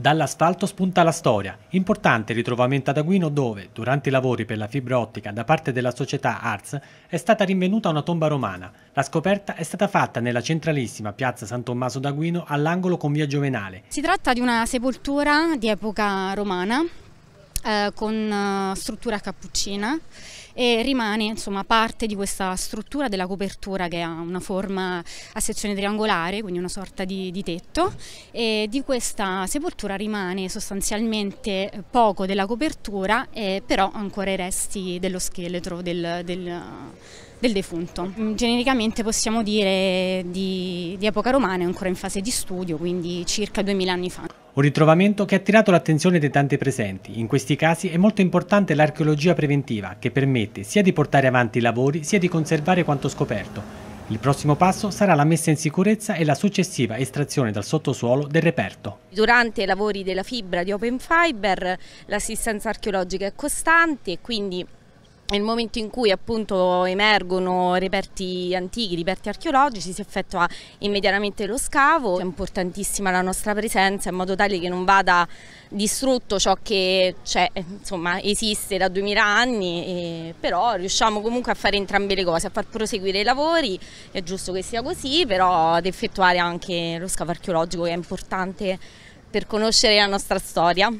Dall'asfalto spunta la storia. Importante ritrovamento ad Aguino dove, durante i lavori per la fibra ottica da parte della società Arts, è stata rinvenuta una tomba romana. La scoperta è stata fatta nella centralissima piazza San Tommaso d'Aguino all'angolo con via Giovenale. Si tratta di una sepoltura di epoca romana eh, con eh, struttura cappuccina e rimane insomma, parte di questa struttura della copertura che ha una forma a sezione triangolare, quindi una sorta di, di tetto e di questa sepoltura rimane sostanzialmente poco della copertura eh, però ancora i resti dello scheletro del, del del defunto. Mm, genericamente possiamo dire di, di epoca romana, è ancora in fase di studio, quindi circa 2000 anni fa. Un ritrovamento che ha attirato l'attenzione dei tanti presenti. In questi casi è molto importante l'archeologia preventiva, che permette sia di portare avanti i lavori, sia di conservare quanto scoperto. Il prossimo passo sarà la messa in sicurezza e la successiva estrazione dal sottosuolo del reperto. Durante i lavori della fibra di Open Fiber l'assistenza archeologica è costante e quindi nel momento in cui appunto emergono reperti antichi, reperti archeologici, si effettua immediatamente lo scavo, è importantissima la nostra presenza in modo tale che non vada distrutto ciò che insomma, esiste da 2000 anni, però riusciamo comunque a fare entrambe le cose, a far proseguire i lavori, è giusto che sia così, però ad effettuare anche lo scavo archeologico che è importante per conoscere la nostra storia.